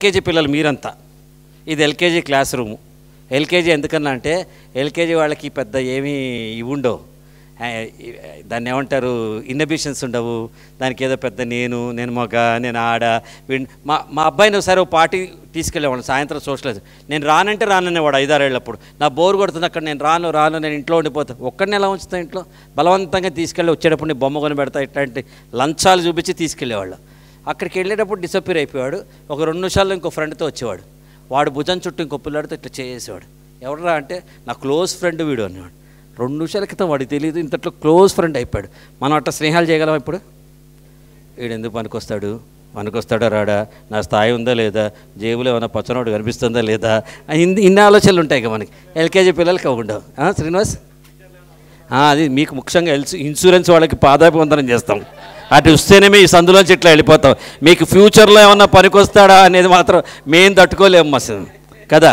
LKG పిల్లలు మీరంతా ఇది ఎల్కేజీ క్లాస్ రూము ఎల్కేజీ ఎందుకన్నా అంటే ఎల్కేజీ వాళ్ళకి పెద్ద ఏమీ ఇవి ఉండవు దాన్ని ఏమంటారు ఇన్నబిషన్స్ ఉండవు దానికి ఏదో పెద్ద నేను నేను మగ నేను ఆడ మా మా అబ్బాయిని ఒకసారి పార్టీ తీసుకెళ్ళేవాడు సాయంత్రం చూడలేదు నేను రానంటే ఐదారు ఐదారేళ్ళప్పుడు నా బోర్ కొడుతుంది అక్కడ నేను రాను రాను నేను ఇంట్లో ఉండిపోతాను ఒక్కడిని ఎలా ఉంచుతాను ఇంట్లో బలవంతంగా తీసుకెళ్ళి వచ్చేటప్పుడు బొమ్మ కొని పెడతా ఇట్లాంటి లంచాలు చూపించి తీసుకెళ్లేవాళ్ళు అక్కడికి వెళ్ళేటప్పుడు డిసప్పియర్ అయిపోయాడు ఒక రెండు నిమిషాల్లో ఇంకో ఫ్రెండ్తో వచ్చేవాడు వాడు భుజం చుట్టూ ఇంకో పిల్లాడితో ఇట్లా చేసేవాడు ఎవడరా అంటే నా క్లోజ్ ఫ్రెండ్ వీడు అనేవాడు రెండు నిమిషాల క్రితం వాడికి తెలియదు ఇంతట్లో క్లోజ్ ఫ్రెండ్ అయిపోయాడు మనం అట్లా స్నేహాలు చేయగలం ఇప్పుడు వీడు ఎందుకు పనికొస్తాడు పనికొస్తాడా రాడా నా స్థాయి ఉందా లేదా జేబులో ఏమైనా పచ్చనోడు కనిపిస్తుందా లేదా ఇన్ని ఇన్ని ఆలోచనలు ఉంటాయి ఇక మనకి ఎల్కేజీ పిల్లలకి ఉండవు శ్రీనివాస్ అది మీకు ముఖ్యంగా ఇన్సూరెన్స్ వాళ్ళకి పాదాభివందనం చేస్తాం అటు వస్తేనే మీ సందులోంచి ఇట్లా వెళ్ళిపోతాం మీకు ఫ్యూచర్లో ఏమన్నా పనికొస్తాడా అనేది మాత్రం మేము తట్టుకోలేము అసలు కదా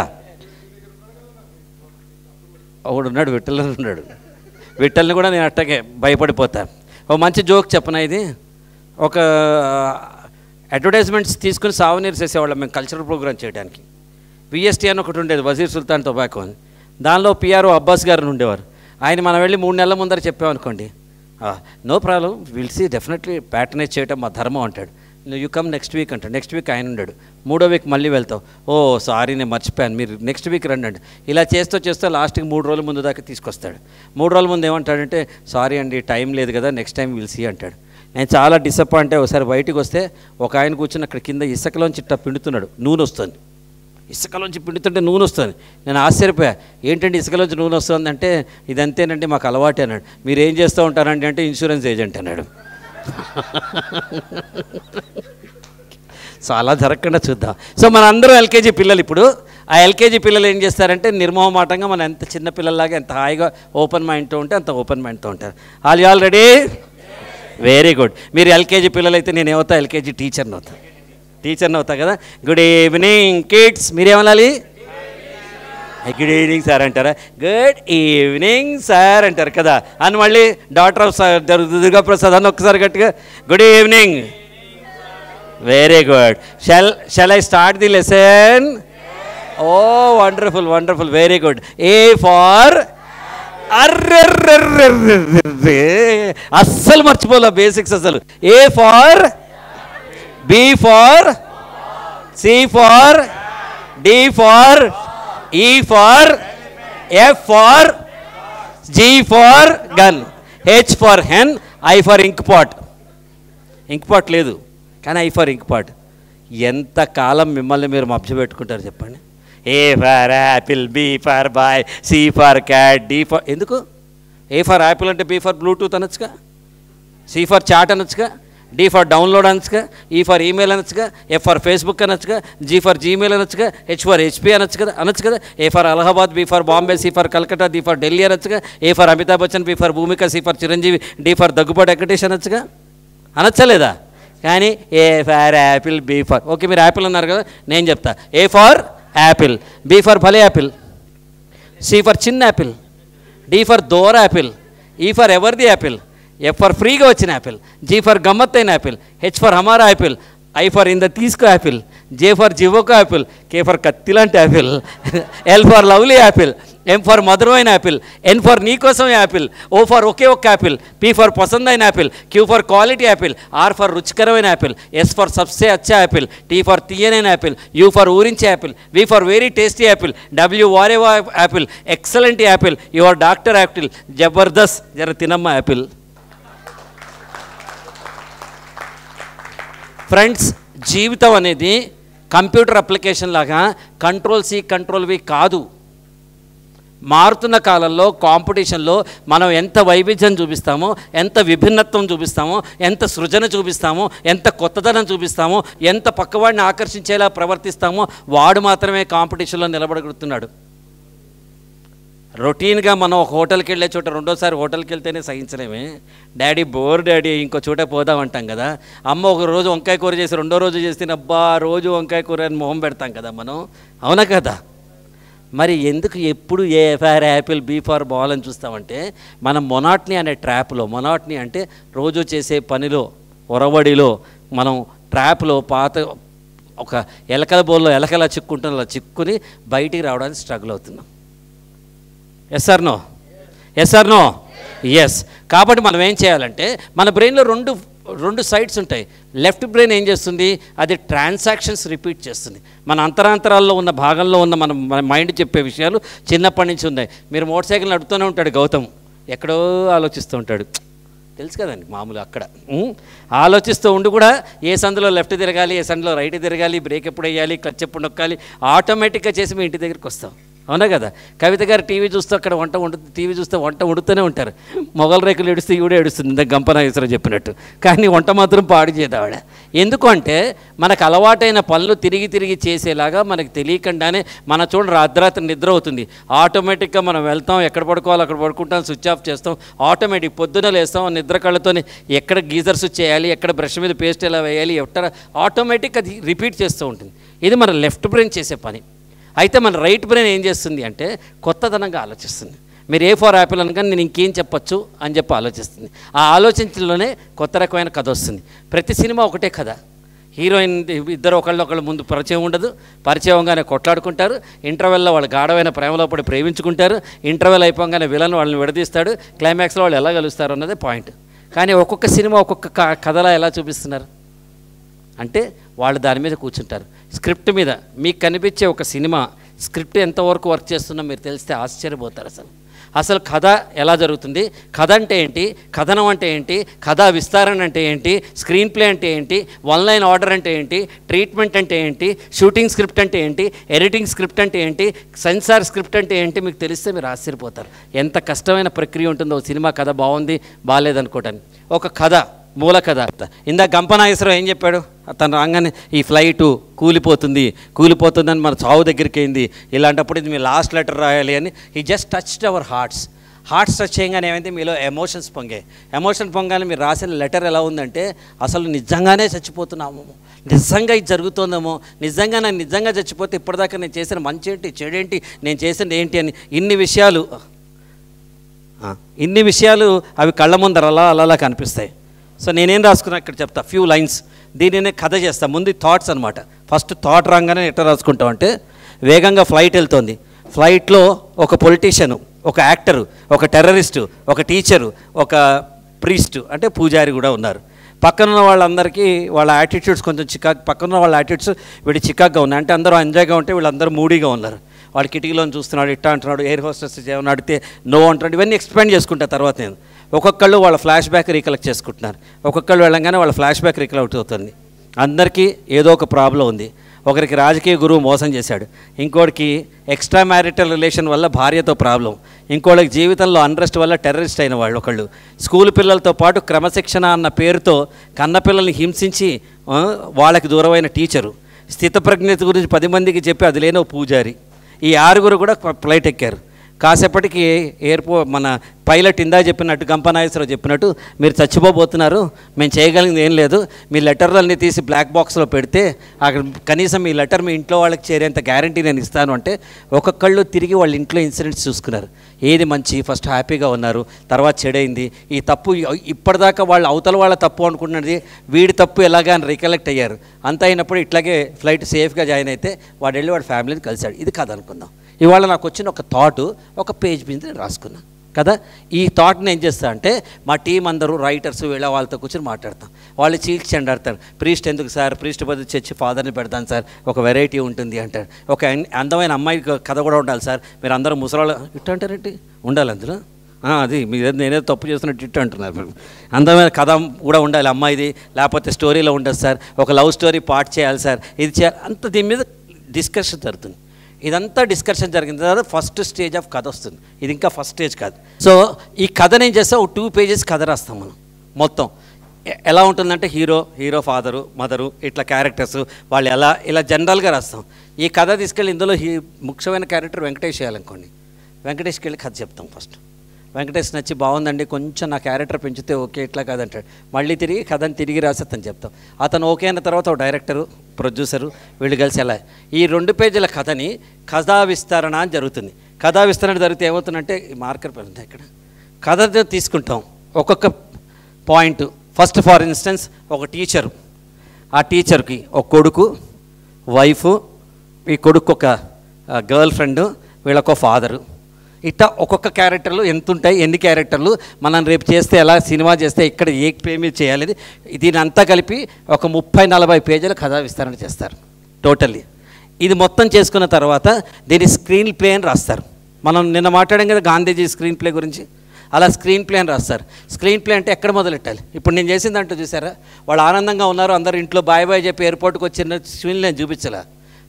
ఒకడు ఉన్నాడు విట్టలు ఉన్నాడు విట్టల్ని కూడా నేను అట్టగే భయపడిపోతా ఓ మంచి జోక్ చెప్పనా ఇది ఒక అడ్వర్టైజ్మెంట్స్ తీసుకుని సావనీరు చేసేవాళ్ళం మేము కల్చరల్ ప్రోగ్రామ్ చేయడానికి విఎస్టీ అని ఒకటి ఉండేది వజీర్ సుల్తాన్ టొబాకో అని దానిలో పిఆర్ఓ అబ్బాస్ గారు ఉండేవారు ఆయన మనం వెళ్ళి మూడు నెలల ముందర చెప్పామనుకోండి no problem will see definitely patternise చేయటం మా ధర్మం అంటాడు యూ కమ్ నెక్స్ట్ వీక్ అంటాడు నెక్స్ట్ వీక్ ఆయన ఉన్నాడు మూడో వీక్ మళ్ళీ వెళ్తావు ఓ సారీ నేను మర్చిపోయాను మీరు నెక్స్ట్ వీక్ రండి అండి ఇలా చేస్తూ చేస్తూ లాస్ట్కి మూడు రోజుల ముందు దాకా తీసుకొస్తాడు మూడు రోజుల ముందు ఏమంటాడంటే సారీ అండి టైం లేదు కదా నెక్స్ట్ టైం విల్ సీ అంటాడు నేను చాలా డిసప్పాయింట్ ఒకసారి బయటకు వస్తే ఒక ఆయన కూర్చొని అక్కడ కింద ఇసుకలోంచి ఇట్టా పిండుతున్నాడు నూనె వస్తుంది ఇసుకలోంచి పిండుతుంటే నూనె వస్తుంది నేను ఆశ్చర్యపోయా ఏంటంటే ఇసుకలోంచి నూనె ఇది ఇదంతేనండి మాకు అలవాటే అన్నాడు మీరు ఏం చేస్తూ ఉంటారండి అంటే ఇన్సూరెన్స్ ఏజెంట్ అన్నాడు సో అలా జరగకుండా చూద్దాం సో మన అందరూ ఎల్కేజీ పిల్లలు ఇప్పుడు ఆ ఎల్కేజీ పిల్లలు ఏం చేస్తారంటే నిర్మోహమాటంగా మనం ఎంత చిన్న పిల్లల్లాగా ఎంత హాయిగా ఓపెన్ మైండ్తో ఉంటే అంత ఓపెన్ మైండ్తో ఉంటారు all you already very good మీరు ఎల్కేజీ పిల్లలైతే నేను ఏమవుతా ఎల్కేజీ టీచర్ని అవుతాను టీచర్ని అవుతా కదా గుడ్ ఈవినింగ్ కిడ్స్ మీరేమనాలి గుడ్ ఈవినింగ్ సార్ అంటారా గుడ్ ఈవినింగ్ సార్ అంటారు కదా అని మళ్ళీ డాక్టర్ ఆఫ్ సార్ దుర్గాప్రసాద్ అని ఒక్కసారి గట్టిగా good evening very good shall shall I start the lesson oh wonderful wonderful very good A for అర్రెర్రెర్రెర్రె అస్సలు మర్చిపోలే బేసిక్స్ అసలు A for B for C for D for E for F for G for gun H for hen I for ink pot ink pot లేదు కానీ I for ink pot ఎంత కాలం మిమ్మల్ని మీరు పెట్టుకుంటారు చెప్పండి A for apple B for boy C for cat D for ఎందుకు A for apple అంటే B for Bluetooth అనొచ్చుగా సి ఫార్ చాట్ అనొచ్చుగా डी फॉर डाउनलोड అనొచ్చుగా ఈ ఫర్ ఈమెయిల్ అనొచ్చుగా ఎఫ్ ఫర్ ఫేస్బుక్ అనొచ్చుగా జీ ఫర్ జీమెయిల్ అనొచ్చుగా H for HP అనొచ్చు కదా అనొచ్చు కదా A for Allahabad B for Bombay C for Calcutta D for Delhi అనొచ్చుగా A for Amitabh Bachchan B for Bhumika C for Chiranjeevi D for Daggubati Venkatesh అనొచ్చుగా అనొచ్చలేదా కానీ A for apple B for okay మీరు యాపిల్ అన్నారు కదా నేను చెప్తా A for apple B for భలే యాపిల్ సి ఫర్ చిన్న యాపిల్ డి ఫర్ దోర యాపిల్ ఈ ఫర్ ఎవర్ది యాపిల్ ఎఫ్ ఫర్ ఫ్రీగా వచ్చిన యాపిల్ జీ ఫర్ గమ్మత్ అయిన యాపిల్ హెచ్ ఫర్ హమారా యాపిల్ ఐ ఫర్ ఇంద తీసుకో యాపిల్ జే ఫర్ జివోకో యాపిల్ కే ఫర్ కత్తి లాంటి Apple L for lovely apple M for మధురమైన యాపిల్ ఎన్ ఫర్ నీకోసం యాపిల్ ఓ ఫర్ ఒకే ఒక్క యాపిల్ పీ ఫర్ పసందైన apple Q for quality apple R for రుచికరమైన యాపిల్ ఎస్ ఫర్ సబ్సే అచ్చా యాపిల్ టీ ఫర్ తీయనైన యాపిల్ యూ ఫర్ ఊరించే apple V for very tasty apple W వారే apple excellent apple your doctor apple జబర్దస్త్ జర తినమ్మ యాపిల్ ఫ్రెండ్స్ జీవితం అనేది కంప్యూటర్ అప్లికేషన్ లాగా కంట్రోల్ సి కంట్రోల్ వి కాదు మారుతున్న కాలంలో కాంపిటీషన్లో మనం ఎంత వైవిధ్యం చూపిస్తామో ఎంత విభిన్నత్వం చూపిస్తామో ఎంత సృజన చూపిస్తామో ఎంత కొత్తదనం చూపిస్తామో ఎంత పక్కవాడిని ఆకర్షించేలా ప్రవర్తిస్తామో వాడు మాత్రమే కాంపిటీషన్లో నిలబడగలుగుతున్నాడు రొటీన్గా మనం ఒక హోటల్కి వెళ్ళే చోట రెండోసారి హోటల్కి వెళ్తేనే సహించలేమే డాడీ బోర్ డాడీ ఇంకో చోట పోదాం అంటాం కదా అమ్మ ఒక రోజు వంకాయ కూర చేసి రెండో రోజు చేస్తే అబ్బా రోజు వంకాయ కూర అని మొహం పెడతాం కదా మనం అవునా కదా మరి ఎందుకు ఎప్పుడు A for apple B for ball అని చూస్తామంటే మనం మొనాట్ని అనే ట్రాప్లో మొనాట్ని అంటే రోజు చేసే పనిలో ఒరవడిలో మనం ట్రాప్లో పాత ఒక ఎలకల బోల్లో ఎలకల చిక్కుంటున్న చిక్కుని బయటికి రావడానికి స్ట్రగుల్ అవుతున్నాం yes or no yes or no no yes no yes కాబట్టి మనం ఏం చేయాలంటే మన బ్రెయిన్లో రెండు రెండు సైడ్స్ ఉంటాయి లెఫ్ట్ బ్రెయిన్ ఏం చేస్తుంది అది ట్రాన్సాక్షన్స్ రిపీట్ చేస్తుంది మన అంతరాంతరాల్లో ఉన్న భాగంలో ఉన్న మన మన మైండ్ చెప్పే విషయాలు చిన్నప్పటి నుంచి ఉన్నాయి మీరు మోటార్ సైకిల్ నడుపుతూనే ఉంటాడు గౌతమ్ ఎక్కడో ఆలోచిస్తూ ఉంటాడు తెలుసు కదండి మామూలు అక్కడ ఆలోచిస్తూ ఉండి కూడా ఏ సందులో లెఫ్ట్ తిరగాలి ఏ సందులో రైట్ తిరగాలి బ్రేక్ ఎప్పుడు వేయాలి క్లచ్ ఎప్పుడు నొక్కాలి ఆటోమేటిక్గా చేసి మీ ఇంటి దగ్గరికి వస్తాం అవునా కదా కవిత గారు టీవీ చూస్తే అక్కడ వంట వండు టీవీ చూస్తే వంట వండుతూనే ఉంటారు మొగల రేకులు ఏడుస్తే ఈవిడ ఏడుస్తుంది ఇంత గంపనాగేశ్వరం చెప్పినట్టు కానీ వంట మాత్రం పాడు చేదావిడ ఎందుకంటే మనకు అలవాటైన పనులు తిరిగి తిరిగి చేసేలాగా మనకు తెలియకుండానే మన చూడ రాత్రాత్రి నిద్ర అవుతుంది ఆటోమేటిక్గా మనం వెళ్తాం ఎక్కడ పడుకోవాలి అక్కడ పడుకుంటాం స్విచ్ ఆఫ్ చేస్తాం ఆటోమేటిక్ పొద్దున లేస్తాం నిద్ర కళ్ళతోనే ఎక్కడ గీజర్ స్విచ్ చేయాలి ఎక్కడ బ్రష్ మీద పేస్ట్ ఎలా వేయాలి ఎక్కడ ఆటోమేటిక్ అది రిపీట్ చేస్తూ ఉంటుంది ఇది మన లెఫ్ట్ బ్రెయిన్ చేసే పని అయితే మన రైట్ బ్రెయిన్ ఏం చేస్తుంది అంటే కొత్తదనంగా ఆలోచిస్తుంది మీరు ఏ ఫోర్ యాపిల్ అనగానే నేను ఇంకేం చెప్పొచ్చు అని చెప్పి ఆలోచిస్తుంది ఆ ఆలోచించడంలోనే కొత్త రకమైన కథ వస్తుంది ప్రతి సినిమా ఒకటే కథ హీరోయిన్ ఇద్దరు ఒకళ్ళు ఒకళ్ళు ముందు పరిచయం ఉండదు పరిచయంగానే కొట్లాడుకుంటారు ఇంటర్వెల్లో వాళ్ళు గాఢమైన ప్రేమలో పడి ప్రేమించుకుంటారు ఇంటర్వెల్ అయిపోగానే విలన్ వాళ్ళని విడదీస్తాడు క్లైమాక్స్లో వాళ్ళు ఎలా కలుస్తారు అన్నదే పాయింట్ కానీ ఒక్కొక్క సినిమా ఒక్కొక్క కథలా ఎలా చూపిస్తున్నారు అంటే వాళ్ళు దాని మీద కూర్చుంటారు స్క్రిప్ట్ మీద మీకు కనిపించే ఒక సినిమా స్క్రిప్ట్ ఎంతవరకు వర్క్ చేస్తుందో మీరు తెలిస్తే ఆశ్చర్యపోతారు అసలు అసలు కథ ఎలా జరుగుతుంది కథ అంటే ఏంటి కథనం అంటే ఏంటి కథ విస్తారణ అంటే ఏంటి స్క్రీన్ ప్లే అంటే ఏంటి వన్ లైన్ ఆర్డర్ అంటే ఏంటి ట్రీట్మెంట్ అంటే ఏంటి షూటింగ్ స్క్రిప్ట్ అంటే ఏంటి ఎడిటింగ్ స్క్రిప్ట్ అంటే ఏంటి సెన్సార్ స్క్రిప్ట్ అంటే ఏంటి మీకు తెలిస్తే మీరు ఆశ్చర్యపోతారు ఎంత కష్టమైన ప్రక్రియ ఉంటుందో సినిమా కథ బాగుంది బాగాలేదనుకోవటానికి ఒక కథ మూల ఇందాక ఇందా గంపనాగేశ్వరం ఏం చెప్పాడు తను రాగానే ఈ ఫ్లైటు కూలిపోతుంది కూలిపోతుందని మన చావు దగ్గరికి అయింది ఇలాంటప్పుడు ఇది మీ లాస్ట్ లెటర్ రాయాలి అని ఈ just touched our hearts hearts touch చేయగానే ఏమైంది మీలో ఎమోషన్స్ పొంగాయి ఎమోషన్ పొంగానే మీరు రాసిన లెటర్ ఎలా ఉందంటే అసలు నిజంగానే చచ్చిపోతున్నాము నిజంగా ఇది జరుగుతుందేమో నిజంగా నేను నిజంగా చచ్చిపోతే ఇప్పటిదాకా నేను చేసిన మంచి ఏంటి చెడేంటి నేను చేసింది ఏంటి అని ఇన్ని విషయాలు ఇన్ని విషయాలు అవి కళ్ళ ముందర అలా అలా కనిపిస్తాయి సో నేనేం రాసుకున్నా ఇక్కడ చెప్తా ఫ్యూ లైన్స్ దీనినే కథ చేస్తా ముందు థాట్స్ అనమాట ఫస్ట్ థాట్ రాగానే ఎట్ట రాసుకుంటాం అంటే వేగంగా ఫ్లైట్ వెళ్తోంది ఫ్లైట్లో ఒక పొలిటీషియను ఒక యాక్టరు ఒక టెర్రరిస్టు ఒక టీచరు ఒక ప్రీస్టు అంటే పూజారి కూడా ఉన్నారు పక్కన ఉన్న వాళ్ళందరికీ వాళ్ళ యాటిట్యూడ్స్ కొంచెం చికాకు ఉన్న వాళ్ళ యాటిట్యూడ్స్ వీడు చికాగ్గా ఉన్నాయి అంటే అందరూ ఎంజాయ్గా ఉంటే వీళ్ళందరూ మూడీగా ఉన్నారు వాడు కిటికీలో చూస్తున్నాడు ఇట్టా అంటున్నాడు ఎయిర్ హోస్టెస్ ఏమైనా అడిగితే నో అంటున్నాడు ఇవన్నీ ఎక్స్ప్లెయిన్ చేసుకుంటా తర్వాత నేను ఒక్కొక్కళ్ళు వాళ్ళ ఫ్లాష్ బ్యాక్ రీకలెక్ట్ చేసుకుంటున్నారు ఒక్కొక్కళ్ళు వెళ్ళంగానే వాళ్ళ ఫ్లాష్ బ్యాక్ రీకలెక్ట్ అవుతుంది అందరికీ ఏదో ఒక ప్రాబ్లం ఉంది ఒకరికి రాజకీయ గురువు మోసం చేశాడు ఇంకోటికి ఎక్స్ట్రా మ్యారిటల్ రిలేషన్ వల్ల భార్యతో ప్రాబ్లం ఇంకోళ్ళకి జీవితంలో అన్రెస్ట్ వల్ల టెర్రరిస్ట్ అయిన వాళ్ళు ఒకళ్ళు స్కూల్ పిల్లలతో పాటు క్రమశిక్షణ అన్న పేరుతో కన్నపిల్లల్ని హింసించి వాళ్ళకి దూరమైన టీచరు స్థితప్రజ్ఞత గురించి పది మందికి చెప్పి అది లేని పూజారి ఈ ఆరుగురు కూడా ఫ్లైట్ ఎక్కారు కాసేపటికి ఎయిర్పోర్ట్ మన పైలట్ ఇందా చెప్పినట్టు గంపనాగేశ్వరరావు చెప్పినట్టు మీరు చచ్చిపోబోతున్నారు మేము చేయగలిగింది ఏం లేదు మీ లెటర్లన్నీ తీసి బ్లాక్ బాక్స్లో పెడితే అక్కడ కనీసం మీ లెటర్ మీ ఇంట్లో వాళ్ళకి చేరేంత గ్యారంటీ నేను ఇస్తాను అంటే ఒక్కొక్కళ్ళు తిరిగి వాళ్ళ ఇంట్లో ఇన్సిడెంట్స్ చూసుకున్నారు ఏది మంచి ఫస్ట్ హ్యాపీగా ఉన్నారు తర్వాత చెడైంది ఈ తప్పు ఇప్పటిదాకా వాళ్ళు అవతల వాళ్ళ తప్పు అనుకున్నది వీడి తప్పు ఎలాగా అని రికలెక్ట్ అయ్యారు అంత అయినప్పుడు ఇట్లాగే ఫ్లైట్ సేఫ్గా జాయిన్ అయితే వాడు వెళ్ళి వాడి ఫ్యామిలీని కలిశాడు ఇది కాదనుకుందాం ఇవాల నాకు వచ్చిన ఒక థాట్ ఒక పేజీ మీద రాసుకున్నా కదా ఈ థాట్ ని ఏం చేస్తా అంటే మా టీం అందరూ రైటర్స్ వీళ్ళ వాళ్ళతో కూర్చొని మాట్లాడతా వాళ్ళే చీల్చి అంటారు ప్రీస్ట్ ఎందుకు సార్ ప్రీస్ట్ పద చెచ్చి ఫాదర్ ని పెడతాం సార్ ఒక వెరైటీ ఉంటుంది అంట ఒక అందమైన అమ్మాయి కథ కూడా ఉండాలి సార్ మీరందరూ ముసలళ్ళు ఇట్లాంటారంటే ఉండాలి అందులో ఆ అది నేనే తప్పు చేస్తున్న టిట్ అంటన్నారు అందమైన కథ కూడా ఉండాలి అమ్మాయిది లేకపోతే స్టోరీలో ఉండదు సార్ ఒక లవ్ స్టోరీ పార్ట్ చేయాలి సార్ ఇది అంత తి మీద డిస్కషన్ జరుగుతుంది ఇదంతా డిస్కషన్ జరిగిన తర్వాత ఫస్ట్ స్టేజ్ ఆఫ్ కథ వస్తుంది ఇది ఇంకా ఫస్ట్ స్టేజ్ కాదు సో ఈ కథ నేను చేస్తే ఒక టూ పేజెస్ కథ రాస్తాం మనం మొత్తం ఎలా ఉంటుందంటే హీరో హీరో ఫాదరు మదరు ఇట్లా క్యారెక్టర్స్ వాళ్ళు ఎలా ఇలా జనరల్గా రాస్తాం ఈ కథ తీసుకెళ్ళి ఇందులో ముఖ్యమైన క్యారెక్టర్ వెంకటేష్ చేయాలనుకోండి వెంకటేష్కి వెళ్ళి కథ చెప్తాం ఫస్ట్ వెంకటేష్ నచ్చి బాగుందండి కొంచెం నా క్యారెక్టర్ పెంచితే ఓకే ఇట్లా కాదంటాడు మళ్ళీ తిరిగి కథను తిరిగి రాసేస్తాను చెప్తాం అతను ఓకే అయిన తర్వాత ఒక డైరెక్టరు ప్రొడ్యూసరు వీళ్ళు కలిసి ఎలా ఈ రెండు పేజీల కథని కథా విస్తరణ అని జరుగుతుంది కథా విస్తరణ జరిగితే ఏమవుతుందంటే మార్కర్ పెరుగుతుంది ఇక్కడ కథ తీసుకుంటాం ఒక్కొక్క పాయింట్ ఫస్ట్ ఫర్ ఇన్స్టెన్స్ ఒక టీచరు ఆ టీచర్కి ఒక కొడుకు వైఫ్ ఈ కొడుకు ఒక గర్ల్ ఫ్రెండ్ వీళ్ళకో ఫాదరు ఇట్ట ఒక్కొక్క క్యారెక్టర్లు ఎంత ఉంటాయి ఎన్ని క్యారెక్టర్లు మనం రేపు చేస్తే ఎలా సినిమా చేస్తే ఇక్కడ ఏ పేమీ చేయాలి దీని అంతా కలిపి ఒక ముప్పై నలభై పేజీల కథా విస్తరణ చేస్తారు టోటల్లీ ఇది మొత్తం చేసుకున్న తర్వాత దీని స్క్రీన్ ప్లే అని రాస్తారు మనం నిన్న మాట్లాడాం కదా గాంధీజీ స్క్రీన్ ప్లే గురించి అలా స్క్రీన్ ప్లే అని రాస్తారు స్క్రీన్ ప్లే అంటే ఎక్కడ మొదలెట్టాలి ఇప్పుడు నేను చేసిందంటూ చూసారా వాళ్ళు ఆనందంగా ఉన్నారు అందరు ఇంట్లో బాయ్ బాయ్ చెప్పి ఎయిర్పోర్ట్కి వచ్చిన స్క్రీన్ నేను చూపించలే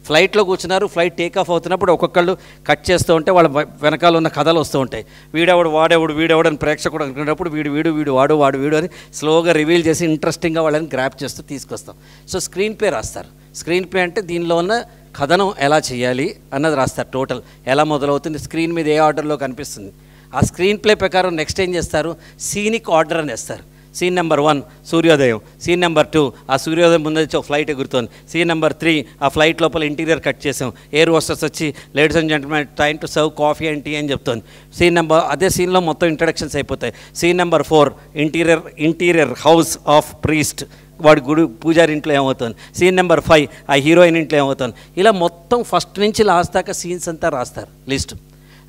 ఫ్లైట్లో కూర్చున్నారు ఫ్లైట్ టేక్ ఆఫ్ అవుతున్నప్పుడు ఒక్కొక్కళ్ళు కట్ చేస్తూ ఉంటే వాళ్ళ వెనకాల ఉన్న కథలు వస్తూ ఉంటాయి వీడెవడు వాడెవడు వీడెవడు అని ప్రేక్షకుడు అనుకున్నప్పుడు వీడు వీడు వీడు వాడు వాడు వీడు అని స్లోగా రివీల్ చేసి ఇంట్రెస్టింగ్గా వాళ్ళని గ్రాప్ చేస్తూ తీసుకొస్తాం సో స్క్రీన్ పే రాస్తారు స్క్రీన్ పే అంటే దీనిలో ఉన్న కథనం ఎలా చేయాలి అన్నది రాస్తారు టోటల్ ఎలా మొదలవుతుంది స్క్రీన్ మీద ఏ ఆర్డర్లో కనిపిస్తుంది ఆ స్క్రీన్ ప్లే ప్రకారం నెక్స్ట్ ఏం చేస్తారు సీనిక్ ఆర్డర్ అని వేస్తారు సీన్ నంబర్ 1 సూర్యోదయం సీన్ నంబర్ 2 ఆ సూర్యోదయం మొదలొచ్చి ఫ్లైట్ ఎగురుతోంది సీన్ నంబర్ 3 ఆ ఫ్లైట్ లోపల ఇంటీరియర్ కట్ చేసాం ఎయిర్ హోస్టెస్ వచ్చి ladies and gentlemen train to serve coffee and tea అని చెప్తోంది సీన్ నంబర్ ఆ దే సీన్ లో మొత్తం ఇంట్రడక్షన్స్ అయిపోతాయి scene number 4 interior interior house of priest వాడి పూజారి ఇంట్లో ఏమవుతోంది సీన్ నంబర్ 5 ఆ హీరోయిన్ ఇంట్లో ఏమవుతోంది ఇలా మొత్తం ఫస్ట్ నుంచి లాస్ట్ దాకా సీన్స్ అంతా రాస్తారు లిస్ట్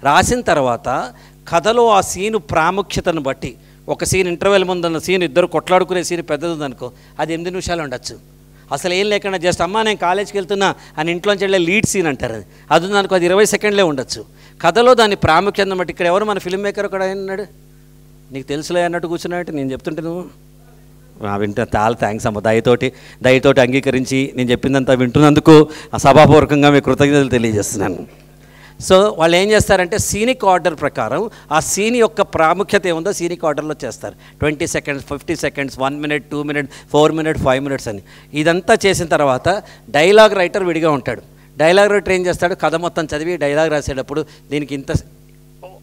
రాసిన తర్వాత కథలో ఆ సీను ప్రాముఖ్యతను బట్టి ఒక సీన్ ఇంటర్వెల్ ముందున్న సీన్ ఇద్దరు కొట్లాడుకునే సీన్ పెద్దది ఉందనుకో అది ఎనిమిది నిమిషాలు ఉండొచ్చు అసలు ఏం లేకుండా జస్ట్ అమ్మ నేను కాలేజ్కి వెళ్తున్నా అని ఇంట్లోంచి వెళ్ళే లీడ్ సీన్ అంటారు అది అది ఉందనుకో అది ఇరవై సెకండ్లే ఉండొచ్చు కథలో దాని ప్రాముఖ్యత అన్నమాట ఇక్కడ ఎవరు మన ఫిల్మ్ మేకర్ ఒకడు అన్నాడు నీకు తెలుసులే అన్నట్టు కూర్చున్నాడు నేను చెప్తుంటే నువ్వు వింటా చాలా థ్యాంక్స్ అమ్మ దయతోటి దయతోటి అంగీకరించి నేను చెప్పిందంతా వింటున్నందుకు సభాపూర్వకంగా మీ కృతజ్ఞతలు తెలియజేస్తున్నాను సో వాళ్ళు ఏం చేస్తారంటే సీనిక్ ఆర్డర్ ప్రకారం ఆ సీన్ యొక్క ప్రాముఖ్యత ఏముందో సీనిక్ ఆర్డర్లో చేస్తారు twenty seconds fifty seconds one minute two minute four minute five minutes అని ఇదంతా చేసిన తర్వాత డైలాగ్ రైటర్ విడిగా ఉంటాడు డైలాగ్ రైటర్ ఏం చేస్తాడు కథ మొత్తం చదివి డైలాగ్ రాసేటప్పుడు దీనికి ఇంత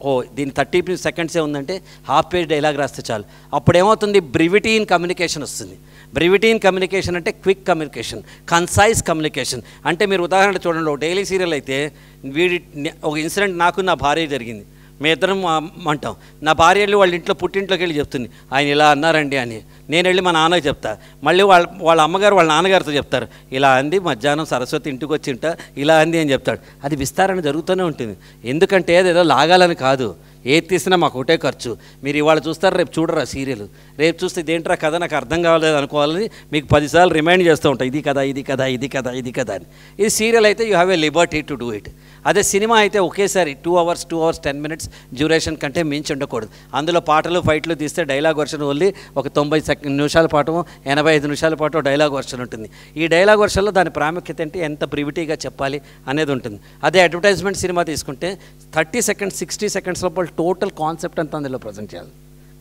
ఓ దీని థర్టీ సెకండ్సే ఉందంటే హాఫ్ పేజ్ డైలాగ్ రాస్తే చాలు అప్పుడు ఏమవుతుంది బ్రివిటీ ఇన్ కమ్యూనికేషన్ వస్తుంది బ్రివిటీ ఇన్ కమ్యూనికేషన్ అంటే క్విక్ కమ్యూనికేషన్ కన్సైజ్ కమ్యూనికేషన్ అంటే మీరు ఉదాహరణ చూడండి ఒక డైలీ సీరియల్ అయితే వీడి ఒక ఇన్సిడెంట్ నాకు నా భార్య జరిగింది మీ ఇద్దరం అంటాం నా భార్య వెళ్ళి వాళ్ళ ఇంట్లో పుట్టింట్లోకి వెళ్ళి చెప్తుంది ఆయన ఇలా అన్నారండి అని నేను వెళ్ళి మా నాన్నకి చెప్తా మళ్ళీ వాళ్ళ వాళ్ళ అమ్మగారు వాళ్ళ నాన్నగారితో చెప్తారు ఇలా అంది మధ్యాహ్నం సరస్వతి ఇంటికి వచ్చింట ఇలా అంది అని చెప్తాడు అది విస్తారణ జరుగుతూనే ఉంటుంది ఎందుకంటే అది ఏదో లాగాలని కాదు ఏది తీసినా మాకు ఒకటే ఖర్చు మీరు ఇవాళ చూస్తారు రేపు చూడరా సీరియల్ రేపు చూస్తే దేంట్రా కథ నాకు అర్థం కావలేదు అనుకోవాలని మీకు పదిసార్లు రిమైండ్ చేస్తూ ఉంటాయి ఇది కదా ఇది కదా ఇది కదా ఇది కదా అని ఇది సీరియల్ అయితే you have a liberty to do it అదే సినిమా అయితే ఒకేసారి two hours two hours ten minutes duration కంటే మించి ఉండకూడదు అందులో పాటలు ఫైట్లు తీస్తే డైలాగ్ వర్షన్ ఓన్లీ ఒక తొంభై సెకండ్ నిమిషాల పాటు ఎనభై ఐదు నిమిషాల పాటు డైలాగ్ వర్షన్ ఉంటుంది ఈ డైలాగ్ వర్షన్లో దాని ప్రాముఖ్యత ఏంటి ఎంత ప్రివిటీగా చెప్పాలి అనేది ఉంటుంది అదే అడ్వర్టైజ్మెంట్ సినిమా తీసుకుంటే థర్టీ సెకండ్స్ సిక్స్టీ సెకండ్స్ లోపల టోటల్ కాన్సెప్ట్ అంతా అందులో ప్రజెంట్ చేయాలి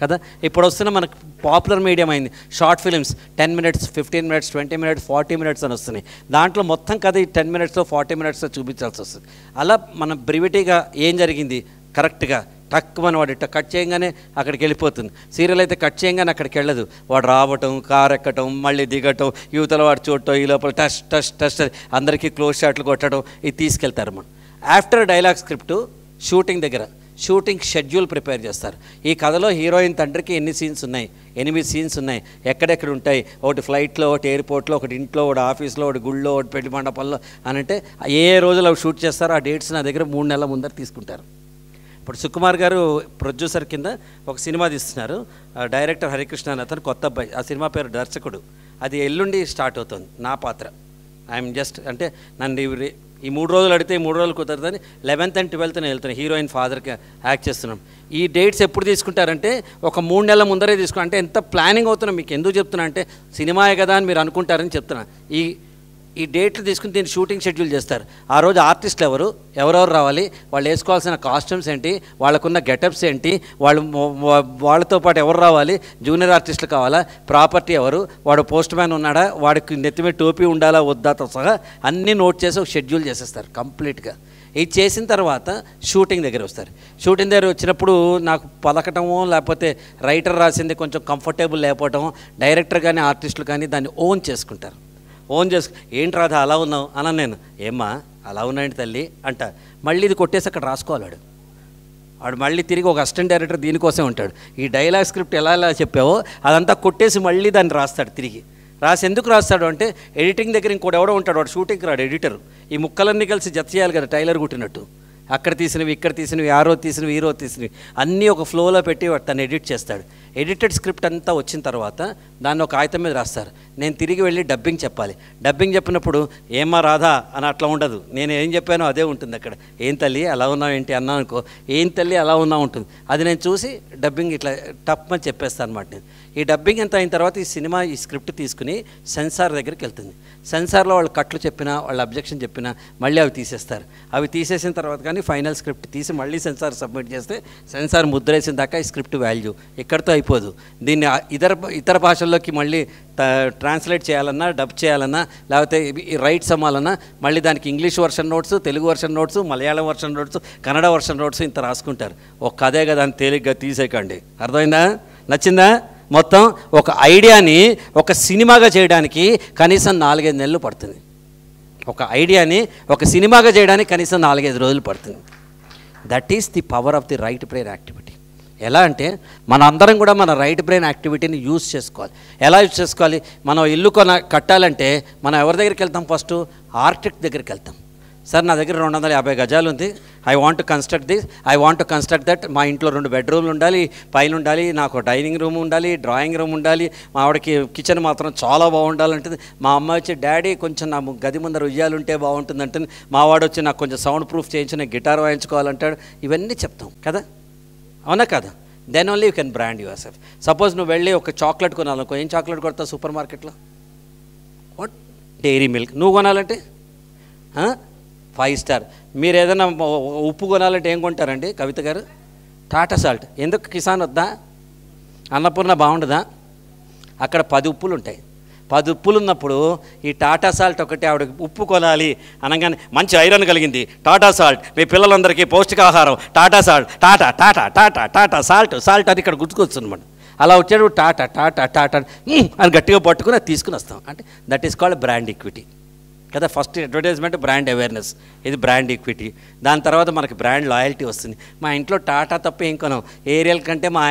కదా ఇప్పుడు వస్తున్న మనకు పాపులర్ మీడియం అయింది short films ten minutes fifteen minutes twenty minutes forty minutes అని వస్తున్నాయి దాంట్లో మొత్తం కథ ఈ టెన్ మినిట్స్లో ఫార్టీ మినిట్స్లో చూపించాల్సి వస్తుంది అలా మనం బ్రివిటీగా ఏం జరిగింది కరెక్ట్గా తక్కువని వాడు ఇట్ట కట్ చేయగానే అక్కడికి వెళ్ళిపోతుంది సీరియల్ అయితే కట్ చేయగానే అక్కడికి వెళ్ళదు వాడు రావటం కార్ ఎక్కటం మళ్ళీ దిగటం యువతలు వాడు చూడటం ఈ లోపల టచ్ టచ్ టచ్ అందరికీ క్లోజ్ షాట్లు కొట్టడం ఇది తీసుకెళ్తారు మనం ఆఫ్టర్ డైలాగ్ స్క్రిప్టు షూటింగ్ దగ్గర షూటింగ్ షెడ్యూల్ ప్రిపేర్ చేస్తారు ఈ కథలో హీరోయిన్ తండ్రికి ఎన్ని సీన్స్ ఉన్నాయి ఎనిమిది సీన్స్ ఉన్నాయి ఎక్కడెక్కడ ఉంటాయి ఒకటి ఫ్లైట్లో ఒకటి ఎయిర్పోర్ట్లో ఒకటి ఇంట్లో ఒకటి ఆఫీస్లో ఒకటి గుళ్ళో ఒకటి పెళ్లి మండపంలో అని అంటే ఏ రోజులు అవి షూట్ చేస్తారో ఆ డేట్స్ నా దగ్గర మూడు నెలల ముందర తీసుకుంటారు ఇప్పుడు సుకుమార్ గారు ప్రొడ్యూసర్ కింద ఒక సినిమా తీస్తున్నారు డైరెక్టర్ హరికృష్ణ అని అతను కొత్త అబ్బాయి ఆ సినిమా పేరు దర్శకుడు అది ఎల్లుండి స్టార్ట్ అవుతుంది నా పాత్ర ఐఎమ్ జస్ట్ అంటే నన్ను ఈ 3 రోజులు అడితే 3 రోజులు కోతర్దాని 11th and 12th నే హిల్తరు హీరోయిన్ ఫాదర్ కే హ్యాక్ చేస్తున్నాం ఈ డేట్స్ ఎప్పుడు తీసుకుంటారంటే ఒక 3 నెల ముందే తీసుకుంటారు అంటే ఎంత ప్లానింగ్ అవుతనో మీకు ఎందుకో చెప్తున్నా అంటే సినిమా ఏ కదా అని మీరు అనుకుంటారని చెప్తున్నా ఈ ఈ డేట్లు తీసుకుని దీన్ని షూటింగ్ షెడ్యూల్ చేస్తారు ఆ రోజు ఆర్టిస్టులు ఎవరు ఎవరెవరు రావాలి వాళ్ళు వేసుకోవాల్సిన కాస్ట్యూమ్స్ ఏంటి వాళ్ళకున్న గెటప్స్ ఏంటి వాళ్ళు వాళ్ళతో పాటు ఎవరు రావాలి జూనియర్ ఆర్టిస్టులు కావాలా ప్రాపర్టీ ఎవరు వాడు పోస్ట్ మ్యాన్ ఉన్నాడా వాడికి నెత్తిమే టోపీ ఉండాలా వద్దా సహా అన్నీ నోట్ చేసి ఒక షెడ్యూల్ చేసేస్తారు కంప్లీట్గా ఇది చేసిన తర్వాత షూటింగ్ దగ్గర వస్తారు షూటింగ్ దగ్గర వచ్చినప్పుడు నాకు పలకటము లేకపోతే రైటర్ రాసింది కొంచెం కంఫర్టబుల్ లేకపోవటం డైరెక్టర్ కానీ ఆర్టిస్టులు కానీ దాన్ని ఓన్ చేసుకుంటారు ఓన్ చేసు ఏంటి రాధా అలా ఉన్నావు అన్నాను నేను ఏమ్మా అలా ఉన్నాయండి తల్లి అంట మళ్ళీ ఇది కొట్టేసి అక్కడ రాసుకోవాలాడు వాడు మళ్ళీ తిరిగి ఒక అసిస్టెంట్ డైరెక్టర్ దీనికోసం ఉంటాడు ఈ డైలాగ్ స్క్రిప్ట్ ఎలా ఎలా చెప్పావో అదంతా కొట్టేసి మళ్ళీ దాన్ని రాస్తాడు తిరిగి రాసి ఎందుకు రాస్తాడు అంటే ఎడిటింగ్ దగ్గర ఇంకోటి ఎవడో ఉంటాడు వాడు షూటింగ్కి రాడు ఎడిటర్ ఈ ముక్కలన్నీ కలిసి జత చేయాలి కదా టైలర్ కుట్టినట్టు అక్కడ తీసినవి ఇక్కడ తీసినవి ఆరో తీసినవి ఈరో తీసినవి అన్నీ ఒక ఫ్లోలో పెట్టి తను ఎడిట్ చేస్తాడు ఎడిటెడ్ స్క్రిప్ట్ అంతా వచ్చిన తర్వాత దాన్ని ఒక ఆయుతం మీద రాస్తారు నేను తిరిగి వెళ్ళి డబ్బింగ్ చెప్పాలి డబ్బింగ్ చెప్పినప్పుడు ఏమా రాధా అని అట్లా ఉండదు నేను ఏం చెప్పానో అదే ఉంటుంది అక్కడ ఏం తల్లి అలా ఉన్నావు ఏంటి అన్నా అనుకో ఏం తల్లి అలా ఉన్నా ఉంటుంది అది నేను చూసి డబ్బింగ్ ఇట్లా టప్ అని చెప్పేస్తాను అనమాట నేను ఈ డబ్బింగ్ ఎంత అయిన తర్వాత ఈ సినిమా ఈ స్క్రిప్ట్ తీసుకుని సెన్సార్ దగ్గరికి వెళ్తుంది సెన్సార్లో వాళ్ళు కట్లు చెప్పినా వాళ్ళు అబ్జెక్షన్ చెప్పినా మళ్ళీ అవి తీసేస్తారు అవి తీసేసిన తర్వాత కానీ ఫైనల్ స్క్రిప్ట్ తీసి మళ్ళీ సెన్సార్ సబ్మిట్ చేస్తే సెన్సార్ ముద్రేసిన దాకా ఈ స్క్రిప్ట్ వాల్యూ ఇక్కడితో అయిపోదు దీన్ని ఇతర ఇతర భాషల్లోకి మళ్ళీ ట్రాన్స్లేట్ చేయాలన్నా డబ్ చేయాలన్నా లేకపోతే రైట్స్ అమ్మాలన్నా మళ్ళీ దానికి English version notes Telugu version notes Malayalam version notes Kannada version notes ఇంత రాసుకుంటారు ఒక కథే కదా అని తేలిగ్గా తీసేయకండి అర్థమైందా నచ్చిందా మొత్తం ఒక ఐడియాని ఒక సినిమాగా చేయడానికి కనీసం నాలుగైదు నెలలు పడుతుంది ఒక ఐడియాని ఒక సినిమాగా చేయడానికి కనీసం నాలుగైదు రోజులు పడుతుంది that is the power of the right brain activity ఎలా అంటే మన అందరం కూడా మన రైట్ బ్రెయిన్ యాక్టివిటీని యూజ్ చేసుకోవాలి ఎలా యూజ్ చేసుకోవాలి మనం ఇల్లు కొన కట్టాలంటే మనం ఎవరి దగ్గరికి వెళ్తాం ఫస్ట్ ఆర్కిటెక్ట్ దగ్గరికి వెళ్తాం సార్ నా దగ్గర రెండు వందల యాభై గజాలు ఉంది I want construct this I want construct that మా ఇంట్లో రెండు బెడ్రూమ్లు ఉండాలి పైన ఉండాలి నాకు డైనింగ్ రూమ్ ఉండాలి డ్రాయింగ్ రూమ్ ఉండాలి మా ఆవిడకి కిచెన్ మాత్రం చాలా బాగుండాలంటుంది మా అమ్మ వచ్చి డాడీ కొంచెం నా గది ముందర ఉయ్యాలు ఉంటే అంటుంది మా వాడు వచ్చి నాకు కొంచెం సౌండ్ ప్రూఫ్ చేయించి నేను గిటార్ వాయించుకోవాలంటాడు ఇవన్నీ చెప్తాం కదా అవునా కదా then only you can brand yourself suppose నువ్వు వెళ్ళి ఒక చాక్లెట్ కొనాలనుకో ఏం చాక్లెట్ కొడతావు సూపర్ మార్కెట్లో వాట్ డైరీ మిల్క్ నువ్వు కొనాలంటే ఫైవ్ స్టార్ మీరు ఏదైనా ఉప్పు కొనాలంటే ఏం కొంటారండి కవిత గారు టాటా సాల్ట్ ఎందుకు కిసాన్ వద్దా అన్నపూర్ణ బాగుండదా అక్కడ పది ఉప్పులు ఉంటాయి పది ఉప్పులు ఉన్నప్పుడు ఈ టాటా సాల్ట్ ఒకటి ఆవిడ ఉప్పు కొనాలి అనగానే మంచి ఐరన్ కలిగింది టాటా సాల్ట్ మీ పిల్లలందరికీ పౌష్టికాహారం Tata salt Tata Tata Tata Tata salt salt అది ఇక్కడ గుర్తుకొస్తుందన్నమాట అలా వచ్చాడు టాటా టాటా టాటా అని గట్టిగా పట్టుకుని తీసుకుని వస్తాం అంటే that is called brand equity కదా ఫస్ట్ అడ్వర్టైజ్మెంట్ బ్రాండ్ అవర్నెస్ ఇది బ్రాండ్ ఈక్విటీ దాని తర్వాత మనకి బ్రాండ్ లాయల్టీ వస్తుంది మా ఇంట్లో టాటా తప్ప ఏ ఇంకోణం ఏరియల్ కంటే మా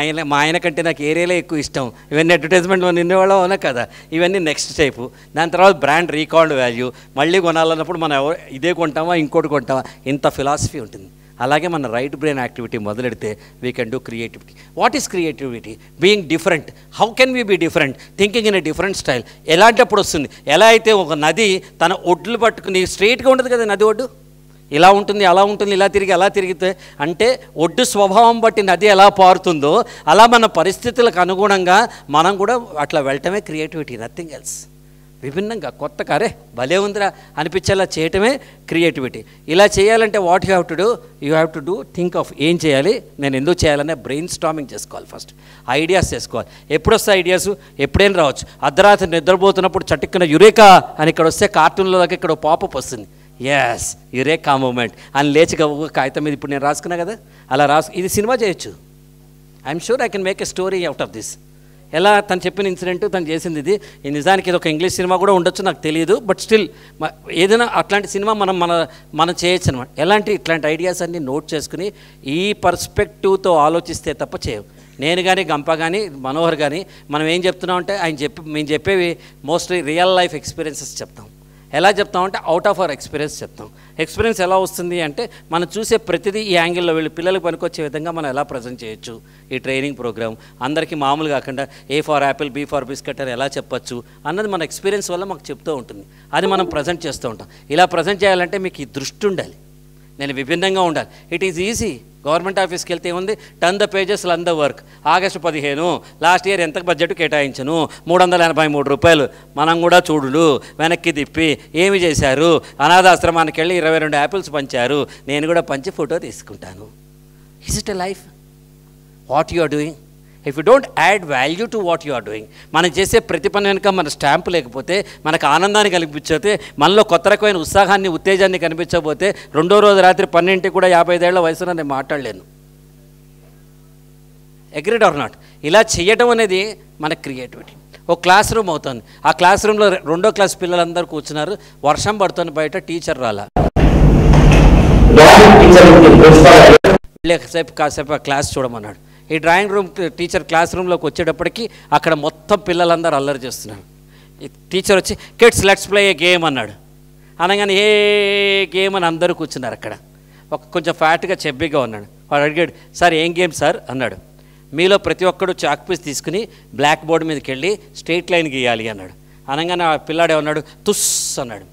ఆయన కంటే నాకు ఏరియలే ఎక్కువ ఇష్టం ఇవన్నీ అడ్వర్టైజ్మెంట్ లో నిండేవేళో అనకదా ఇవన్నీ నెక్స్ట్ స్టేప్ దాని తర్వాత బ్రాండ్ రీకాల్డ్ వాల్యూ మళ్ళీ కొనాలనప్పుడు మన ఎ ఇదే కొంటామా ఇంకోటి కొంటామా ఇంత ఫిలాసఫీ ఉంటుంది అలాగే మన రైట్ బ్రెయిన్ యాక్టివిటీ మొదలెడితే we can do creativity what is creativity being different how can we be different thinking in a different style ఎలాంటప్పుడు వస్తుంది ఎలా అయితే ఒక నది తన ఒడ్లు పట్టుకుని స్ట్రైట్గా ఉండదు కదా నది ఒడ్డు ఇలా ఉంటుంది అలా ఉంటుంది ఇలా తిరిగి అలా తిరిగితే అంటే ఒడ్డు స్వభావం బట్టి నది ఎలా పారుతుందో అలా మన పరిస్థితులకు అనుగుణంగా మనం కూడా అట్లా వెళ్ళటమే క్రియేటివిటీ నథింగ్ ఎల్స్ విభిన్నంగా కొత్తగా అరే భలే ఉందిరా అనిపించేలా చేయటమే క్రియేటివిటీ ఇలా చేయాలంటే what you have to do you have to do think of ఏం చేయాలి నేను ఎందుకు చేయాలనే బ్రెయిన్ స్టామింగ్ చేసుకోవాలి ఫస్ట్ ఐడియాస్ చేసుకోవాలి ఎప్పుడు వస్తాయి ఐడియాస్ ఎప్పుడైనా రావచ్చు అర్ధరాత్రి నిద్రపోతున్నప్పుడు చట్టుకున్న యురేకా అని ఇక్కడ వస్తే కార్టూన్లో దాకా ఇక్కడ పాపప్ వస్తుంది ఎస్ యురేకా మూమెంట్ అని లేచి కాగితం మీద ఇప్పుడు నేను రాసుకున్నా కదా అలా రాసు ఇది సినిమా చేయొచ్చు I'm sure I can make a story out of this ఎలా తను చెప్పిన ఇన్సిడెంట్ తను చేసింది ఇది నిజానికి ఇది ఒక ఇంగ్లీష్ సినిమా కూడా ఉండొచ్చు నాకు తెలియదు బట్ స్టిల్ ఏదైనా అట్లాంటి సినిమా మనం మన మనం చేయొచ్చు అనమాట ఎలాంటి ఇట్లాంటి ఐడియాస్ అన్ని నోట్ చేసుకుని ఈ పర్స్పెక్టివ్తో ఆలోచిస్తే తప్ప చేయవు నేను కానీ గంప కానీ మనోహర్ కానీ మనం ఏం చెప్తున్నామంటే ఆయన చెప్పి మేము చెప్పేవి మోస్ట్లీ రియల్ లైఫ్ ఎక్స్పీరియన్సెస్ చెప్తాం ఎలా చెప్తామంటే అవుట్ ఆఫ్ అవర్ ఎక్స్పీరియన్స్ చెప్తాం ఎక్స్పీరియన్స్ ఎలా వస్తుంది అంటే మనం చూసే ప్రతిదీ ఈ యాంగిల్లో వెళ్ళి పిల్లలకు పనికొచ్చే విధంగా మనం ఎలా ప్రజెంట్ చేయొచ్చు ఈ ట్రైనింగ్ ప్రోగ్రామ్ అందరికీ మామూలు కాకుండా A for apple B for biscuit అని ఎలా చెప్పచ్చు అన్నది మన ఎక్స్పీరియన్స్ వల్ల మాకు చెప్తూ ఉంటుంది అది మనం ప్రజెంట్ చేస్తూ ఉంటాం ఇలా ప్రజెంట్ చేయాలంటే మీకు ఈ దృష్టి ఉండాలి నేను విభిన్నంగా ఉండాలి ఇట్ ఈజ్ ఈజీ గవర్నమెంట్ ఆఫీస్కి వెళ్తే ఉంది turn the pages learn the work August పదిహేను లాస్ట్ ఇయర్ ఎంత బడ్జెట్ కేటాయించను మూడు వందల ఎనభై మూడు రూపాయలు మనం కూడా చూడులు వెనక్కి తిప్పి ఏమి చేశారు అనాథాశ్రమానికి వెళ్ళి ఇరవై రెండు యాపిల్స్ పంచారు నేను కూడా పంచి ఫోటో తీసుకుంటాను is it a life what you are doing if you don't add value to what you are doing మనం చేసే ప్రతి పని వెనుక మన స్టాంపు లేకపోతే మనకు ఆనందాన్ని కనిపించకపోతే మనలో కొత్త రకమైన ఉత్సాహాన్ని ఉత్తేజాన్ని కనిపించకపోతే రెండో రోజు రాత్రి పన్నెంటికి కూడా యాభై ఐదేళ్ల వయసున నేను మాట్లాడలేను అగ్రిడ్ ఆర్ నాట్ ఇలా చేయటం అనేది మన క్రియేటివిటీ ఓ క్లాస్ రూమ్ అవుతుంది ఆ క్లాస్ రూమ్లో రెండో క్లాస్ పిల్లలందరూ కూర్చున్నారు వర్షం పడుతుంది బయట టీచర్ రాలా లేకసేపు కాసేపు క్లాస్ చూడమన్నాడు ఈ డ్రాయింగ్ రూమ్ టీచర్ క్లాస్ రూమ్లోకి వచ్చేటప్పటికి అక్కడ మొత్తం పిల్లలందరూ అల్లరి చేస్తున్నారు టీచర్ వచ్చి kids let's play a game అన్నాడు అనగానే ఏ గేమ్ అని అందరూ కూర్చున్నారు అక్కడ ఒక కొంచెం ఫ్యాట్గా చెబ్బిగా ఉన్నాడు వాడు అడిగాడు సార్ ఏం గేమ్ సార్ అన్నాడు మీలో ప్రతి ఒక్కడు చాక్ పీస్ తీసుకుని బ్లాక్ బోర్డు మీదకి వెళ్ళి స్ట్రేట్ లైన్ గీయాలి అన్నాడు అనగానే ఆ పిల్లాడే ఉన్నాడు తుస్ అన్నాడు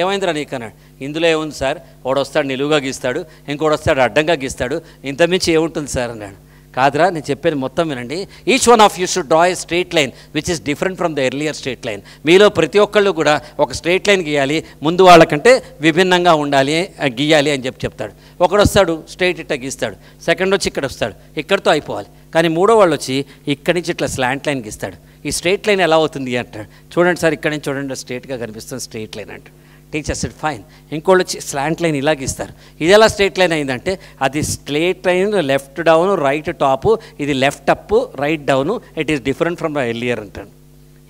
ఏమైందిరా నీకు అన్నాడు ఇందులో ఏముంది సార్ వాడు వస్తాడు నిలువుగా గీస్తాడు ఇంకోటి వస్తాడు అడ్డంగా గీస్తాడు ఇంతమించి ఏముంటుంది సార్ అన్నాడు కాదురా నేను చెప్పేది మొత్తం వినండి each one of you should draw a straight line which is different from the earlier straight line మీలో ప్రతి ఒక్కళ్ళు కూడా ఒక స్ట్రేట్ లైన్ గీయాలి ముందు వాళ్ళకంటే విభిన్నంగా ఉండాలి గీయాలి అని చెప్పి చెప్తాడు ఒకడు వస్తాడు స్ట్రేట్ ఇట్ట గీస్తాడు సెకండ్ వచ్చి ఇక్కడ వస్తాడు ఇక్కడితో అయిపోవాలి కానీ మూడో వాళ్ళు వచ్చి ఇక్కడి నుంచి ఇట్లా స్లాంట్ లైన్ గీస్తాడు ఈ స్ట్రేట్ లైన్ ఎలా అవుతుంది అంటాడు చూడండి సార్ ఇక్కడి నుంచి చూడండి స్ట్రేట్గా కనిపిస్తుంది స్ట్రేట్ లైన్ అంటాడు టీచర్ సెడ్ ఫైన్ ఇంకోళ్ళు స్లాంట్ లైన్ ఇలాగ ఇస్తారు ఇది ఎలా స్ట్రేట్ లైన్ అయిందంటే అది straight line left down right top ఇది left up right down it is different from earlier అంటాను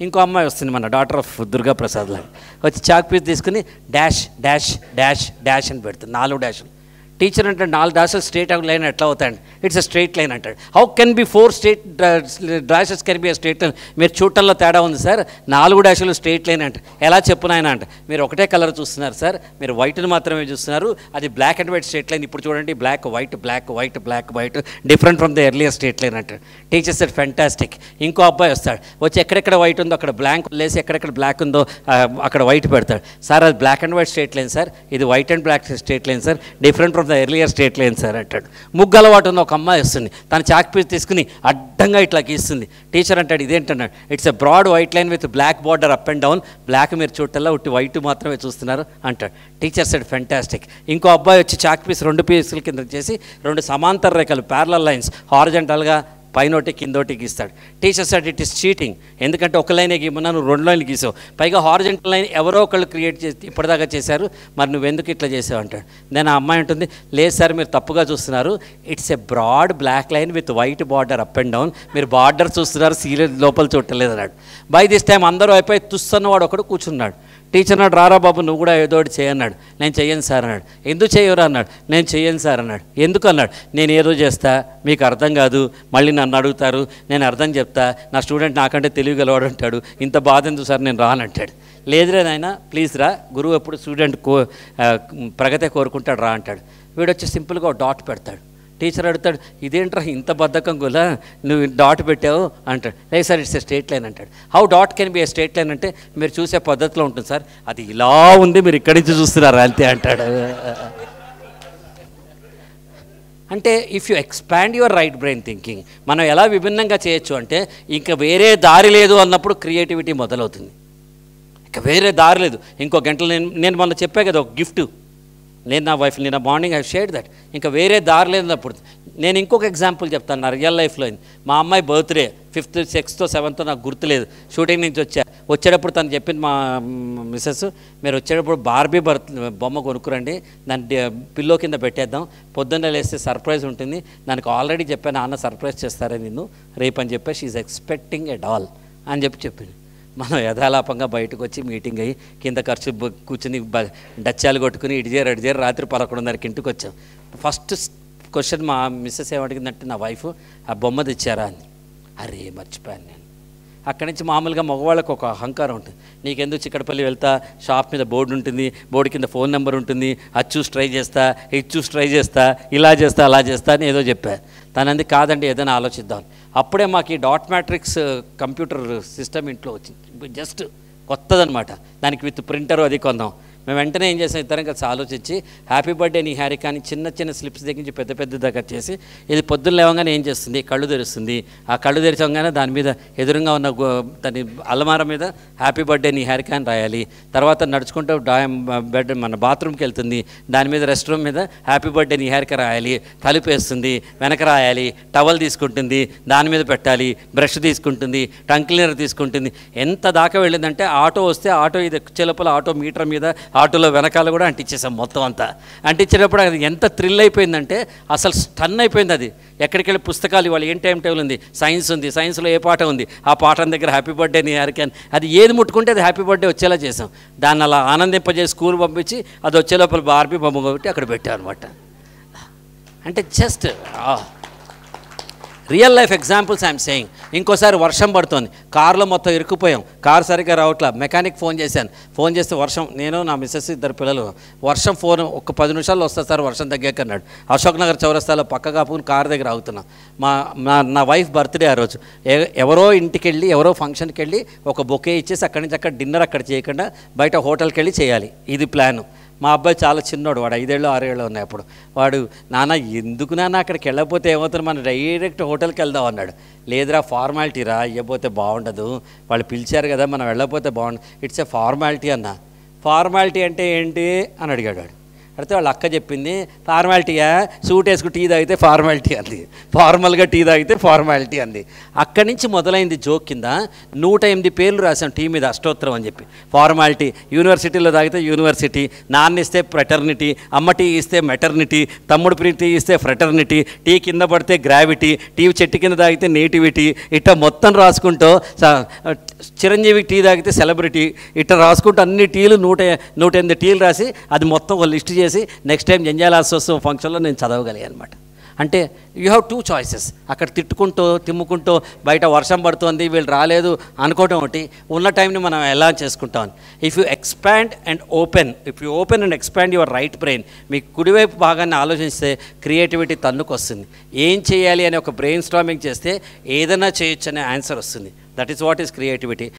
ఇంకో అమ్మాయి వస్తుంది మన డాటర్ ఆఫ్ దుర్గా ప్రసాద్ వచ్చి చాక్ పీస్ తీసుకుని డాష్ డాష్ డాష్ డాష్ అని పెడుతుంది నాలుగు డాష్లు టీచర్ అంటే నాలుగు డాషస్ స్ట్రెయిట్ లైన్ అంటేట్లా అవుతాండి ఇట్స్ ఏ స్ట్రెయిట్ లైన్ అంటాడు how can be four straight dashes can be a straight మెర్ చోటల్ల తేడా ఉంది సార్ నాలుగు డాషస్ స్ట్రెయిట్ లైన్ అంట ఎలా చెప్పు నాయనా అంట మీరు ఒకటే కలర్ చూస్తున్నారు సార్ మీరు వైట్ ని మాత్రమే చూస్తున్నారు అది black and white straight line ఇప్పుడు చూడండి black white black white black white different from the earlier straight line అంట టీచర్స్ సెడ్ ఫాంటాస్టిక్ ఇంకో అబ్బాయి వస్తాడు వచ్చే ఎక్కడ ఎక్కడ వైట్ ఉందో అక్కడ బ్లాంక్ లేసి ఎక్కడ ఎక్కడ బ్లాక్ ఉందో అక్కడ వైట్ పెడతాడు సార్ అది black and white straight line sir ఇది white and black straight line sir different the earlier straight లేని సార్ అంటాడు ముగ్గు అలవాటు ఉన్న ఒక అమ్మాయి వస్తుంది తన పీస్ తీసుకుని అడ్డంగా ఇట్లా గీస్తుంది టీచర్ అంటాడు ఇదేంటన్నాడు it's a broad white line with black border up and down black మీరు చూడటల్లా ఉట్టి వైట్ మాత్రమే చూస్తున్నారు అంటాడు టీచర్ సెడ్ ఫెంటాస్టిక్ ఇంకో అబ్బాయి వచ్చి చాక్ పీస్ రెండు పీసుల కింద చేసి రెండు సమాంతర రేఖలు ప్యారల లైన్స్ హారిజెంటల్గా పైనోటి కిందోటి గీస్తాడు teacher sir it is cheating ఎందుకంటే ఒక లైనే గీమన్నా నువ్వు రెండు లైన్లు గీసావు పైగా హారిజెంటల్ లైన్ ఎవరో ఒకళ్ళు క్రియేట్ చేసి ఇప్పటిదాకా చేశారు మరి నువ్వెందుకు ఇట్లా చేసావు అంటాడు నేను ఆ అమ్మాయి ఉంటుంది లేదు సార్ మీరు తప్పుగా చూస్తున్నారు it's a broad black line with white border up and down మీరు బార్డర్ చూస్తున్నారు సీరియల్ లోపల చూడలేదు అన్నాడు బై దిస్ టైం అందరూ అయిపోయి తుస్తున్నవాడు ఒకడు కూర్చున్నాడు టీచర్ నాడు రారా బాబు నువ్వు కూడా ఏదో ఒకటి చేయన్నాడు నేను చెయ్యను సార్ అన్నాడు ఎందుకు చేయరా అన్నాడు నేను చెయ్యను సార్ అన్నాడు ఎందుకు అన్నాడు నేను ఏదో చేస్తా మీకు అర్థం కాదు మళ్ళీ నన్ను అడుగుతారు నేను అర్థం చెప్తా నా స్టూడెంట్ నాకంటే తెలివి గలవాడు అంటాడు ఇంత బాధ ఎందుకు సార్ నేను రానంటాడు లేదురే నాయన ప్లీజ్ రా గురువు ఎప్పుడు స్టూడెంట్ కో ప్రగతే కోరుకుంటాడు రా అంటాడు వీడొచ్చి సింపుల్గా డాట్ పెడతాడు టీచర్ అడుగుతాడు ఇదేంట్రా ఇంత బద్ధకం గులా నువ్వు డాట్ పెట్టావు అంటాడు లేదు sir it's a straight line అంటాడు how dot can be a straight line అంటే మీరు చూసే పద్ధతిలో ఉంటుంది సార్ అది ఇలా ఉంది మీరు ఇక్కడి నుంచి చూస్తున్నారా అంతే అంటాడు అంటే if you expand your right brain thinking మనం ఎలా విభిన్నంగా చేయొచ్చు అంటే ఇంకా వేరే దారి లేదు అన్నప్పుడు క్రియేటివిటీ మొదలవుతుంది ఇంకా వేరే దారి లేదు ఇంకో గంటలు నేను నేను మొన్న చెప్పాను కదా ఒక గిఫ్ట్ నేను నా వైఫ్ నిన్న మార్నింగ్ ఐ షేర్ దట్ ఇంకా వేరే దారి లేనప్పుడు నేను ఇంకొక ఎగ్జాంపుల్ చెప్తాను నా రియల్ లైఫ్లో అయింది మా అమ్మాయి బర్త్డే ఫిఫ్త్ సిక్స్తో సెవెంత్ నాకు గుర్తులేదు షూటింగ్ నుంచి వచ్చా వచ్చేటప్పుడు తను చెప్పింది మా మిస్సెస్ మీరు వచ్చేటప్పుడు బార్బీ బర్త్ బొమ్మ కొనుక్కురండి దాన్ని పిల్లో కింద పెట్టేద్దాం పొద్దున్న లేస్తే సర్ప్రైజ్ ఉంటుంది దానికి ఆల్రెడీ చెప్పాను నాన్న సర్ప్రైజ్ చేస్తారే నిన్ను రేపు అని చెప్పేసి ఈజ్ ఎక్స్పెక్టింగ్ ఎట్ ఆల్ అని చెప్పి చెప్పింది మనం యథాలాపంగా బయటకు వచ్చి మీటింగ్ అయ్యి కింద ఖర్చు కూర్చుని డచ్చాలు కొట్టుకుని ఇడిజేరు అడిజేరు రాత్రి పదకొండున్నరకి ఇంటికి వచ్చాం ఫస్ట్ క్వశ్చన్ మా మిస్సెస్ ఏమడిగిందంటే నా వైఫ్ ఆ బొమ్మ తెచ్చారా అని అరే మర్చిపోయాను నేను అక్కడి నుంచి మామూలుగా మగవాళ్ళకు ఒక అహంకారం ఉంటుంది నీకెందుకు చిక్కడపల్లి వెళ్తా షాప్ మీద బోర్డు ఉంటుంది బోర్డు కింద ఫోన్ నెంబర్ ఉంటుంది అది చూసి ట్రై చేస్తా ఇది చూసి ట్రై చేస్తా ఇలా చేస్తా అలా చేస్తా అని ఏదో చెప్పా తనంది కాదండి ఏదైనా ఆలోచిద్దాం అప్పుడే మాకు ఈ డాట్ మ్యాట్రిక్స్ కంప్యూటర్ సిస్టమ్ ఇంట్లో వచ్చింది జస్ట్ కొత్తదనమాట దానికి విత్ ప్రింటర్ అది కొందాం మేము వెంటనే ఏం చేసాం ఇద్దరం కలిసి ఆలోచించి హ్యాపీ బర్త్డే నీ హ్యారీ అని చిన్న చిన్న స్లిప్స్ దగ్గర నుంచి పెద్ద పెద్ద దగ్గర చేసి ఇది పొద్దున్న లేవగానే ఏం చేస్తుంది కళ్ళు తెరుస్తుంది ఆ కళ్ళు తెరిచంగానే దాని మీద ఎదురుగా ఉన్న దాని అలమార మీద హ్యాపీ బర్త్డే నీ హ్యారీ అని రాయాలి తర్వాత నడుచుకుంటూ బెడ్ మన బాత్రూమ్కి వెళ్తుంది దాని మీద రెస్ట్ రూమ్ మీద హ్యాపీ బర్త్డే నీ హ్యారీకా రాయాలి తలుపేస్తుంది వెనక రాయాలి టవల్ తీసుకుంటుంది దాని మీద పెట్టాలి బ్రష్ తీసుకుంటుంది టంక్ క్లీనర్ తీసుకుంటుంది ఎంత దాకా వెళ్ళిందంటే ఆటో వస్తే ఆటో ఇది వచ్చే ఆటో మీటర్ మీద ఆటోలో వెనకాల కూడా అంటించేసాం మొత్తం అంతా అంటించేటప్పుడు అది ఎంత థ్రిల్ అయిపోయిందంటే అసలు స్టన్ అయిపోయింది అది ఎక్కడికి వెళ్ళి పుస్తకాలు ఇవాళ ఏం టైం టేబుల్ ఉంది సైన్స్ ఉంది సైన్స్లో ఏ పాట ఉంది ఆ పాఠం దగ్గర హ్యాపీ బర్త్డే అని హరికన్ అది ఏది ముట్టుకుంటే అది హ్యాపీ బర్త్డే వచ్చేలా చేసాం దాన్ని అలా ఆనందింపజేసి స్కూల్ పంపించి అది వచ్చే లోపల బార్బీ బొమ్మ కాబట్టి అక్కడ అనమాట అంటే just real life examples I'm saying ఇంకోసారి వర్షం పడుతుంది కారులో మొత్తం ఇరుక్కుపోయాం కార్ సరిగ్గా రావట్లా మెకానిక్ ఫోన్ చేశాను ఫోన్ చేస్తే వర్షం నేను నా మిస్సెస్ ఇద్దరు పిల్లలు వర్షం ఫోన్ ఒక పది నిమిషాల్లో వస్తా సార్ వర్షం తగ్గాక అన్నాడు అశోక్ నగర్ చౌరస్తాలో పక్క కాపుకుని కారు దగ్గర ఆగుతున్నాం మా నా నా వైఫ్ బర్త్డే ఆ రోజు ఎవరో ఇంటికి వెళ్ళి ఎవరో ఫంక్షన్కి వెళ్ళి ఒక బొకే ఇచ్చేసి అక్కడి నుంచి అక్కడ డిన్నర్ అక్కడ చేయకుండా బయట హోటల్కి వెళ్ళి చేయాలి ఇది ప్లాను మా అబ్బాయి చాలా చిన్నోడు వాడు ఐదేళ్ళు ఆరేళ్ళు ఉన్నాయి అప్పుడు వాడు నాన్న ఎందుకు నాన్న అక్కడికి వెళ్ళకపోతే ఏమవుతుంది మనం డైరెక్ట్ హోటల్కి వెళ్దాం అన్నాడు లేదురా ఫార్మాలిటీ రా ఇవ్వబోతే బాగుండదు వాళ్ళు పిలిచారు కదా మనం వెళ్ళకపోతే బాగుండదు ఇట్స్ ఏ ఫార్మాలిటీ అన్న ఫార్మాలిటీ అంటే ఏంటి అని అడిగాడు వాడు అర్టవ లక్క చెప్పింది ఫార్మాలిటీగా సూట్ చేసుకు తీదైతే ఫార్మాలిటీ అంది ఫార్మల్ గా తీదైతే ఫార్మాలిటీ అంది అక్క నుంచి మొదలైంది జోక్ కింద 108 పేర్లు రాసం టీ మీద అష్టోత్రం అని చెప్పి ఫార్మాలిటీ యూనివర్సిటీ లో దాгите యూనివర్సిటీ నానిస్తే ఫ్రెటర్నిటీ అమ్మ టీ ఇస్తే మటర్నిటీ తమ్ముడి ప్రిటీ ఇస్తే ఫ్రెటర్నిటీ టీ కింద పడితే గ్రావిటీ టీ చెట్టి కింద దాгите నేటివిటీ ఇట్ట మొత్తం రాసుకుంటూ చిరంజీవి తీదైతే సెలబ్రిటీ ఇట్ట రాసుకుంటూ అన్ని టీలు 108 టీలు రాసి అది మొత్తం ఒక లిస్ట్ చేసి నెక్స్ట్ టైం జంజాల అసోత్సవం ఫంక్షన్లో నేను చదవగలిగాను అనమాట అంటే యూ హ్యావ్ టూ చాయిసెస్ అక్కడ తిట్టుకుంటూ తిమ్ముకుంటూ బయట వర్షం పడుతుంది వీళ్ళు రాలేదు అనుకోవటం ఒకటి ఉన్న టైంని మనం ఎలా చేసుకుంటాం if you expand and open if you open and expand your right brain మీ కుడివైపు భాగాన్ని ఆలోచిస్తే క్రియేటివిటీ తన్నుకు వస్తుంది ఏం చేయాలి అని ఒక బ్రెయిన్ స్ట్రామింగ్ చేస్తే ఏదైనా చేయొచ్చు అనే ఆన్సర్ వస్తుంది that is what is creativity